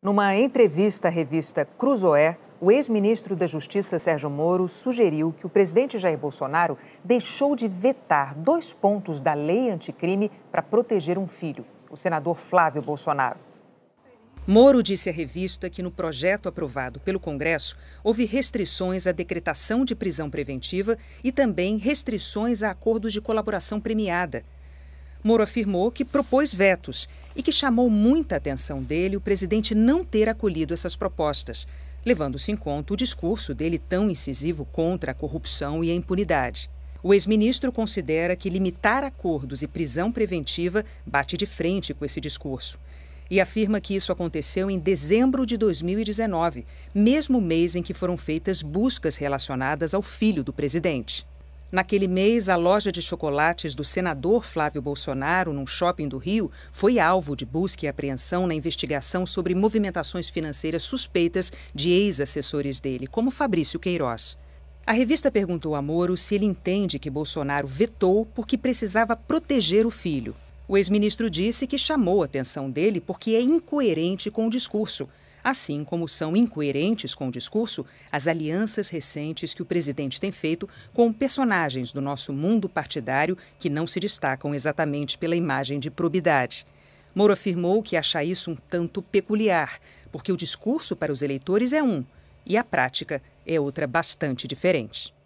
Numa entrevista à revista Cruzoé, o ex-ministro da Justiça Sérgio Moro sugeriu que o presidente Jair Bolsonaro deixou de vetar dois pontos da lei anticrime para proteger um filho, o senador Flávio Bolsonaro. Moro disse à revista que no projeto aprovado pelo Congresso houve restrições à decretação de prisão preventiva e também restrições a acordos de colaboração premiada. Moro afirmou que propôs vetos e que chamou muita atenção dele o presidente não ter acolhido essas propostas, levando-se em conta o discurso dele tão incisivo contra a corrupção e a impunidade. O ex-ministro considera que limitar acordos e prisão preventiva bate de frente com esse discurso e afirma que isso aconteceu em dezembro de 2019, mesmo mês em que foram feitas buscas relacionadas ao filho do presidente. Naquele mês, a loja de chocolates do senador Flávio Bolsonaro, num shopping do Rio, foi alvo de busca e apreensão na investigação sobre movimentações financeiras suspeitas de ex-assessores dele, como Fabrício Queiroz. A revista perguntou a Moro se ele entende que Bolsonaro vetou porque precisava proteger o filho. O ex-ministro disse que chamou a atenção dele porque é incoerente com o discurso, assim como são incoerentes com o discurso as alianças recentes que o presidente tem feito com personagens do nosso mundo partidário que não se destacam exatamente pela imagem de probidade. Moro afirmou que acha isso um tanto peculiar, porque o discurso para os eleitores é um e a prática é outra bastante diferente.